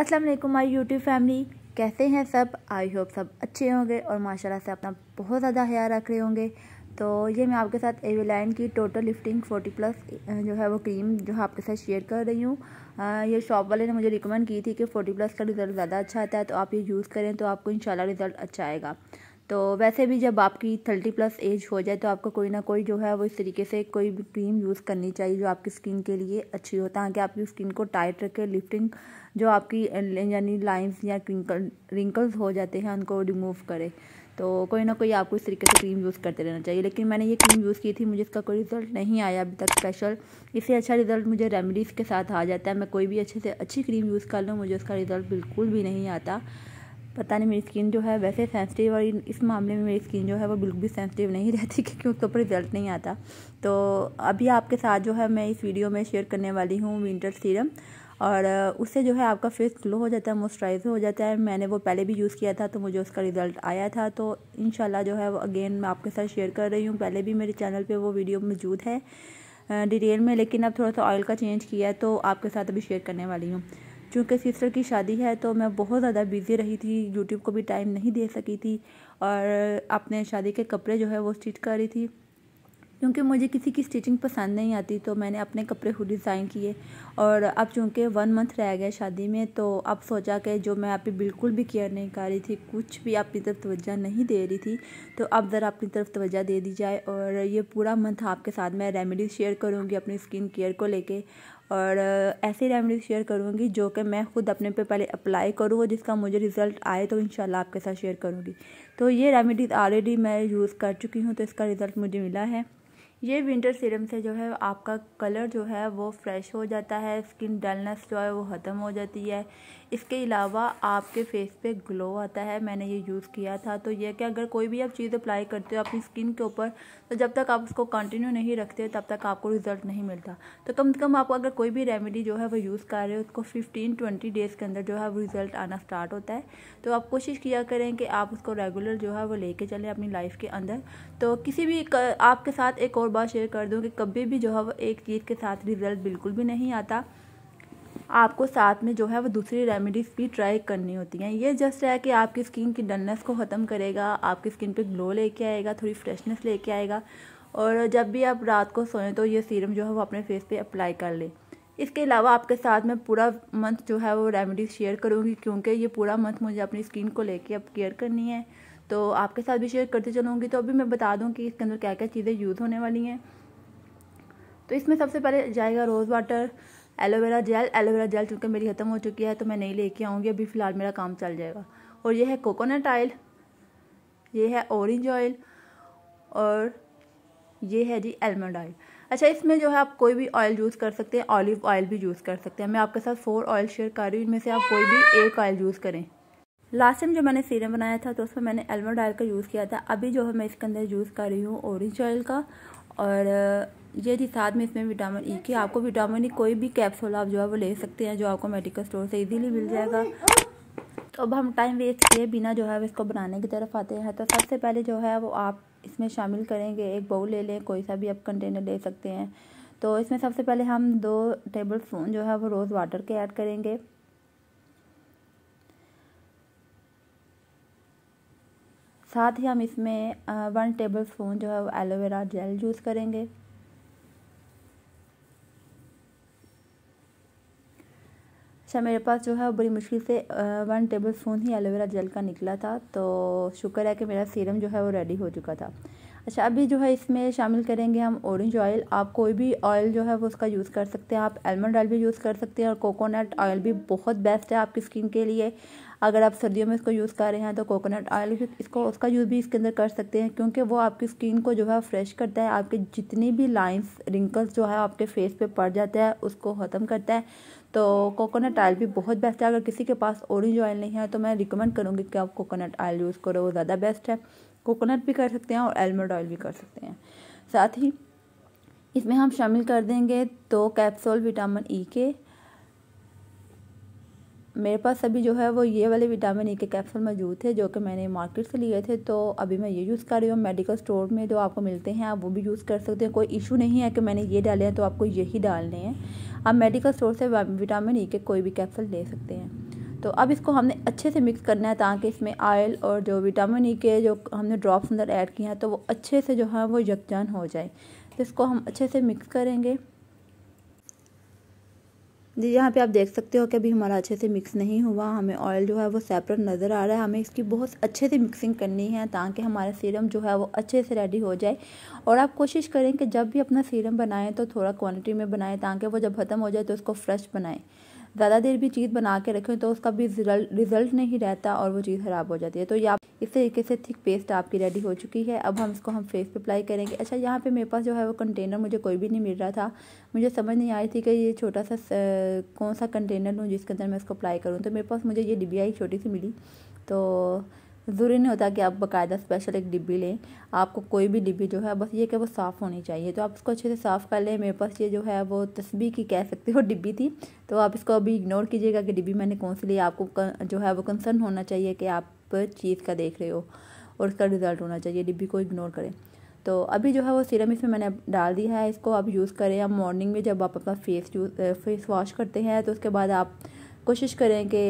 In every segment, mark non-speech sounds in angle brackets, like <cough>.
अस्सलाम वालेकुम my YouTube family कैसे हैं सब आई होप सब अच्छे होंगे और माशाल्लाह से अपना बहुत ज़्यादा ख्याल रख रहे होंगे तो ये मैं आपके साथ एवेलाइन की टोटल लिफ्टिंग 40 प्लस जो है वो क्रीम जो है आपके साथ शेयर कर रही हूँ ये शॉप वाले ने मुझे रिकमेंड की थी कि फ़ोर्टी प्लस का रिज़ल्ट ज़्यादा अच्छा आता है तो आप ये यूज़ करें तो आपको इंशाल्लाह रिज़ल्ट अच्छा आएगा तो वैसे भी जब आपकी थर्टी प्लस एज हो जाए तो आपको कोई ना कोई जो है वो इस तरीके से कोई भी क्रीम यूज़ करनी चाहिए जो आपकी स्किन के लिए अच्छी हो ताकि आपकी स्किन को टाइट रखे लिफ्टिंग जो आपकी यानी लाइन्स या क्रिंकल रिंकल्स हो जाते हैं उनको रिमूव करे तो कोई ना कोई आपको इस तरीके से क्रीम यूज़ करते रहना चाहिए लेकिन मैंने ये क्रीम यूज़ की थी मुझे इसका कोई रिज़ल्ट नहीं आया अभी तक स्पेशल इससे अच्छा रिज़ल्ट मुझे रेमडीज़ के साथ आ जाता है मैं कोई भी अच्छे से अच्छी क्रीम यूज़ कर लूँ मुझे उसका रिज़ल्ट बिल्कुल भी नहीं आता पता नहीं मेरी स्किन जो है वैसे सेंसिटिव और इस मामले में मेरी स्किन जो है वो बिल्कुल भी सेंसिटिव नहीं <laughs> रहती क्योंकि उसके ऊपर रिजल्ट नहीं आता तो अभी आपके साथ जो है मैं इस वीडियो में शेयर करने वाली हूँ विंटर सीरम और उससे जो है आपका फेस ग्लो हो जाता है मॉइस्चराइज हो जाता है मैंने वो पहले भी यूज़ किया था तो मुझे उसका रिज़ल्ट आया था तो इन जो है वो अगेन मैं आपके साथ शेयर कर रही हूँ पहले भी मेरे चैनल पर वो वीडियो मौजूद है डिटेल में लेकिन अब थोड़ा सा ऑयल का चेंज किया है तो आपके साथ अभी शेयर करने वाली हूँ चूँकि सिस्टर की शादी है तो मैं बहुत ज़्यादा बिज़ी रही थी यूट्यूब को भी टाइम नहीं दे सकी थी और अपने शादी के कपड़े जो है वो स्टिच कर रही थी क्योंकि मुझे किसी की स्टिचिंग पसंद नहीं आती तो मैंने अपने कपड़े खुद डिज़ाइन किए और अब चूँकि वन मंथ रह गया शादी में तो अब सोचा कि जो मैं आप बिल्कुल भी केयर नहीं कर रही थी कुछ भी अपनी तरफ तोज्जा नहीं दे रही थी तो अब ज़रा अपनी तरफ तोज्जा दे दी जाए और ये पूरा मंथ आपके साथ मैं रेमेडी शेयर करूँगी अपनी स्किन केयर को लेके और ऐसी रेमेडी शेयर करूँगी जो कि मैं खुद अपने पे पहले अप्लाई करूँ और जिसका मुझे रिज़ल्ट आए तो इन आपके साथ शेयर करूँगी तो ये रेमेडीज़ ऑलरेडी मैं यूज़ कर चुकी हूँ तो इसका रिज़ल्ट मुझे मिला है ये विंटर सीरम से जो है आपका कलर जो है वो फ्रेश हो जाता है स्किन डलनेस जो है वो ख़त्म हो जाती है इसके अलावा आपके फेस पे ग्लो आता है मैंने ये यूज़ किया था तो यह कि अगर कोई भी आप चीज़ अप्लाई करते हो अपनी स्किन के ऊपर तो जब तक आप उसको कंटिन्यू नहीं रखते तब तक आपको रिजल्ट नहीं मिलता तो कम से कम आप अगर कोई भी रेमेडी जो है वो यूज़ कर रहे हो उसको फिफ्टीन ट्वेंटी डेज़ के अंदर जो है वो रिज़ल्ट आना स्टार्ट होता है तो आप कोशिश किया करें कि आप उसको रेगुलर जो है वो लेके चलें अपनी लाइफ के अंदर तो किसी भी आपके साथ एक और बात शेयर कर दूँ कि कभी भी जो है वो एक चीज़ के साथ रिज़ल्ट बिल्कुल भी नहीं आता आपको साथ में जो है वो दूसरी रेमेडीज़ भी ट्राई करनी होती हैं ये जस्ट है कि आपकी स्किन की डलनेस को ख़त्म करेगा आपकी स्किन पे ग्लो लेके आएगा थोड़ी फ्रेशनेस लेके आएगा और जब भी आप रात को सोएं तो ये सीरम जो है वो अपने फेस पे अप्लाई कर लें इसके अलावा आपके साथ मैं पूरा मंथ जो है वो रेमेडीज़ शेयर करूँगी क्योंकि ये पूरा मंथ मुझे अपनी स्किन को ले अब केयर करनी है तो आपके साथ भी शेयर करते चलूँगी तो अभी मैं बता दूँ कि इसके अंदर क्या क्या चीज़ें यूज़ होने वाली हैं तो इसमें सबसे पहले जाएगा rose water aloe vera gel aloe vera gel चूँकि मेरी ख़त्म हो चुकी है तो मैं नहीं लेके आऊँगी अभी फ़िलहाल मेरा काम चल जाएगा और यह है कोकोनट ऑयल ये है ऑरेंज ऑयल और ये है जी एलमंड ऑयल अच्छा इसमें जो है आप कोई भी ऑयल यूज़ कर सकते हैं ऑलिव ऑयल भी यूज़ कर सकते हैं मैं आपके साथ फोर ऑयल शेयर कर रही हूँ इनमें से आप कोई भी एक ऑयल यूज़ करें लास्ट टाइम जो मैंने सीरम बनाया था तो उसमें मैंने एलमंड ऑयल का यूज़ किया था अभी जो है मैं इसके अंदर यूज़ कर रही हूँ ऑरेंज ऑयल का और यदि साथ में इसमें विटामिन ई e की आपको विटामिन ई e कोई भी कैप्सूल आप जो है वो ले सकते हैं जो आपको मेडिकल स्टोर से इजीली मिल जाएगा तो अब हम टाइम वेस्ट किए बिना जो है वो इसको बनाने की तरफ आते हैं तो सबसे पहले जो है वो आप इसमें शामिल करेंगे एक बाउल ले लें कोई सा भी आप कंटेनर ले सकते हैं तो इसमें सबसे पहले हम दो टेबल स्पून जो है वो रोज़ वाटर के ऐड करेंगे साथ ही हम इसमें वन टेबल स्पून जो है वो एलोवेरा जेल यूज़ करेंगे अच्छा मेरे पास जो है बड़ी मुश्किल से वन टेबल स्पून ही एलोवेरा जेल का निकला था तो शुक्र है कि मेरा सीरम जो है वो रेडी हो चुका था अच्छा अभी जो है इसमें शामिल करेंगे हम ऑरेंज ऑयल आप कोई भी ऑयल जो है वो उसका यूज़ कर सकते हैं आप एलमंड ऑयल भी यूज़ कर सकते हैं और कोकोनट ऑयल भी बहुत बेस्ट है आपकी स्किन के लिए अगर आप सर्दियों में इसको यूज़ कर रहे हैं तो कोकोनट ऑयल इसको उसका यूज़ भी इसके अंदर कर सकते हैं क्योंकि वो आपकी स्किन को जो है फ्रेश करता है आपके जितनी भी लाइन्स रिंकल्स जो है आपके फेस पर पड़ जाता है उसको ख़त्म करता है तो कोकोनट ऑयल भी बहुत बेस्ट है अगर किसी के पास ऑरेंज ऑयल नहीं है तो मैं रिकमेंड करूँगी कि आप कोकोनट ऑयल यूज़ करो वो ज़्यादा बेस्ट है कोकोनट भी कर सकते हैं और एलमंड ऑयल भी कर सकते हैं साथ ही इसमें हम शामिल कर देंगे दो तो कैप्सूल विटामिन ई के मेरे पास अभी जो है वो ये वाले विटामिन ई के कैप्सूल मौजूद थे जो कि मैंने मार्केट से लिए थे तो अभी मैं ये यूज़ कर रही हूँ मेडिकल स्टोर में जो आपको मिलते हैं आप वो भी यूज़ कर सकते हैं कोई इशू नहीं है कि मैंने ये डाले हैं तो आपको यही डालने हैं आप मेडिकल स्टोर से विटामिन ई के कोई भी कैप्सूल ले सकते हैं तो अब इसको हमने अच्छे से मिक्स करना है ताकि इसमें आयल और जो विटामिन ई के जो हमने ड्रॉप्स अंदर ऐड किए हैं तो वो अच्छे से जो है वो यकजान हो जाए तो इसको हम अच्छे से मिक्स करेंगे जी यहाँ पे आप देख सकते हो कि अभी हमारा अच्छे से मिक्स नहीं हुआ हमें ऑयल जो है वो सेपरेट नज़र आ रहा है हमें इसकी बहुत अच्छे से मिक्सिंग करनी है ताकि हमारा सीरम जो है वो अच्छे से रेडी हो जाए और आप कोशिश करें कि जब भी अपना सीरम बनाएं तो थोड़ा क्वांटिटी में बनाएं ताकि वो जब ख़त्म हो जाए तो उसको फ्रेश बनाएं ज़्यादा देर भी चीज़ बना के रखें तो उसका भी रिज़ल्ट नहीं रहता और वो चीज़ ख़राब हो जाती है तो या इस तरीके से थिक पेस्ट आपकी रेडी हो चुकी है अब हम इसको हम फेस पे अप्लाई करेंगे अच्छा यहाँ पे मेरे पास जो है वो कंटेनर मुझे कोई भी नहीं मिल रहा था मुझे समझ नहीं आई थी कि ये छोटा सा कौन सा कंटेनर लूँ जिसके अंदर मैं इसको अप्लाई करूँ तो मेरे पास मुझे ये डिबिया ही छोटी सी मिली तो ज़रूरी नहीं होता कि आप बाकायदा स्पेशल एक डिब्बी लें आपको कोई भी डिब्बी जो है बस ये कि वो साफ़ होनी चाहिए तो आप उसको अच्छे से साफ़ कर लें मेरे पास ये जो है वो तस्बी की कह सकते हो डिब्बी थी तो आप इसको अभी इग्नोर कीजिएगा कि डिब्बी मैंने कौन सी ली आपको जो है वो कंसर्न होना चाहिए कि आप चीज़ का देख रहे हो और उसका रिज़ल्ट होना चाहिए डिब्बी को इग्नोर करें तो अभी जो है वो सीरम इसमें मैंने डाल दिया है इसको आप यूज़ करें आप मॉर्निंग में जब आप अपना फेस यूज़ फेस वॉश करते हैं तो उसके बाद आप कोशिश करें कि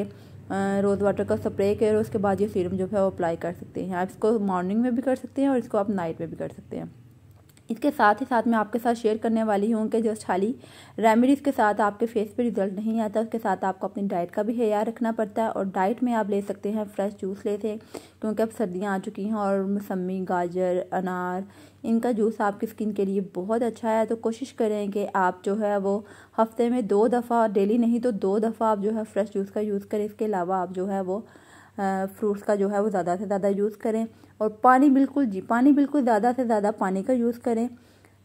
रोज़ वाटर का स्प्रे करें और उसके बाद ये सीरम जो है वो अप्लाई कर सकते हैं आप इसको मॉर्निंग में भी कर सकते हैं और इसको आप नाइट में भी कर सकते हैं इसके साथ ही साथ मैं आपके साथ शेयर करने वाली हूँ कि जो खाली रेमेडीज़ के साथ आपके फेस पे रिजल्ट नहीं आता उसके साथ आपको अपनी डाइट का भी ख्याल रखना पड़ता है और डाइट में आप ले सकते हैं फ्रेश जूस ले लें क्योंकि अब सर्दियाँ आ चुकी हैं और मौसमी गाजर अनार इनका जूस आपकी स्किन के लिए बहुत अच्छा है तो कोशिश करें कि आप जो है वो हफ्ते में दो दफ़ा डेली नहीं तो दो दफ़ा आप जो है फ्रेश जूस का यूज़ करें इसके अलावा आप जो है वो फ्रूट्स का जो है वो ज़्यादा से ज़्यादा यूज़ करें और पानी बिल्कुल जी पानी बिल्कुल ज़्यादा से ज़्यादा पानी का यूज़ करें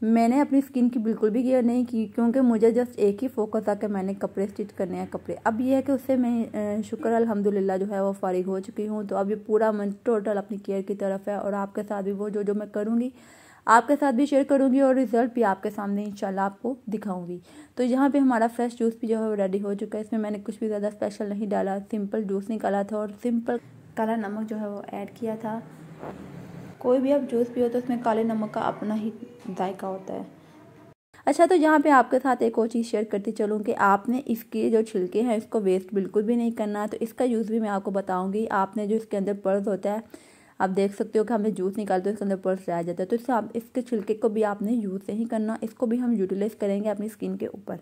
मैंने अपनी स्किन की बिल्कुल भी केयर नहीं की क्योंकि मुझे जस्ट एक ही फोकस था कि मैंने कपड़े स्टिच करने हैं कपड़े अब यह है कि उससे मैं शुक्र अल्हम्दुलिल्लाह जो है वो फारिग हो चुकी हूँ तो अब ये पूरा मन टोटल अपनी केयर की तरफ है और आपके साथ भी वो जो जो मैं करूँगी आपके साथ भी शेयर करूंगी और रिज़ल्ट भी आपके सामने इंशाल्लाह आपको दिखाऊंगी तो यहाँ पे हमारा फ्रेश जूस भी जो है वो रेडी हो चुका है इसमें मैंने कुछ भी ज़्यादा स्पेशल नहीं डाला सिंपल जूस निकाला था और सिंपल काला नमक जो है वो ऐड किया था कोई भी आप जूस पियो तो उसमें काले नमक का अपना ही जायका होता है अच्छा तो यहाँ पे आपके साथ एक और चीज़ शेयर करती चलूँ कि आपने इसके जो छिलके हैं इसको वेस्ट बिल्कुल भी नहीं करना तो इसका यूज़ भी मैं आपको बताऊँगी आपने जो इसके अंदर पर्स होता है आप देख सकते हो कि हमें जूस निकालते हो इसके अंदर पर्स रह जाता है तो इससे आप इसके छिलके को भी आपने यूज़ नहीं करना इसको भी हम यूटिलाइज़ करेंगे अपनी स्किन के ऊपर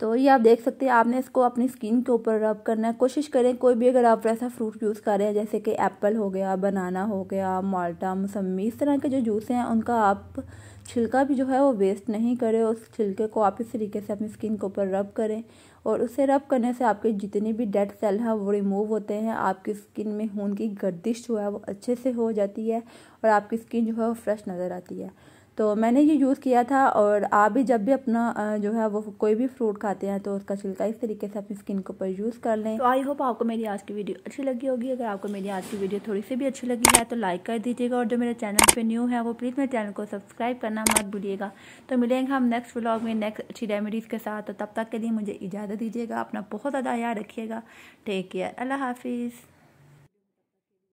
तो ये आप देख सकते हैं आपने इसको अपनी स्किन के ऊपर रब करना है कोशिश करें कोई भी अगर आप ऐसा फ्रूट यूज़ कर रहे हैं जैसे कि एप्पल हो गया बनाना हो गया माल्टा मौसमी इस तरह के जो जूस हैं उनका आप छिलका भी जो है वो वेस्ट नहीं करें उस छिलके को आप इस तरीके से अपनी स्किन के ऊपर रब करें और उसे रब करने से आपके जितने भी डेड सेल हैं वो रिमूव होते हैं आपकी स्किन में खून की गर्दिश जो है वो अच्छे से हो जाती है और आपकी स्किन जो है वो फ्रेश नज़र आती है तो मैंने ये यूज़ किया था और आप भी जब भी अपना जो है वो कोई भी फ्रूट खाते हैं तो उसका छिलका इस तरीके से अपनी स्किन के ऊपर यूज़ कर लें तो आई होप आपको मेरी आज की वीडियो अच्छी लगी होगी अगर आपको मेरी आज की वीडियो थोड़ी सी भी अच्छी लगी है तो लाइक कर दीजिएगा और जो मेरे चैनल पर न्यू है वो प्लीज़ मेरे चैनल को सब्सक्राइब करना मत भूलिएगा तो मिलेंगे हम नेक्स्ट व्लॉग में नेक्स्ट अच्छी रेमेडीज़ के साथ तो तब तक के लिए मुझे इजाज़त दीजिएगा अपना बहुत ज़्यादा याद रखिएगा टेक केयर अल्लाह हाफिज़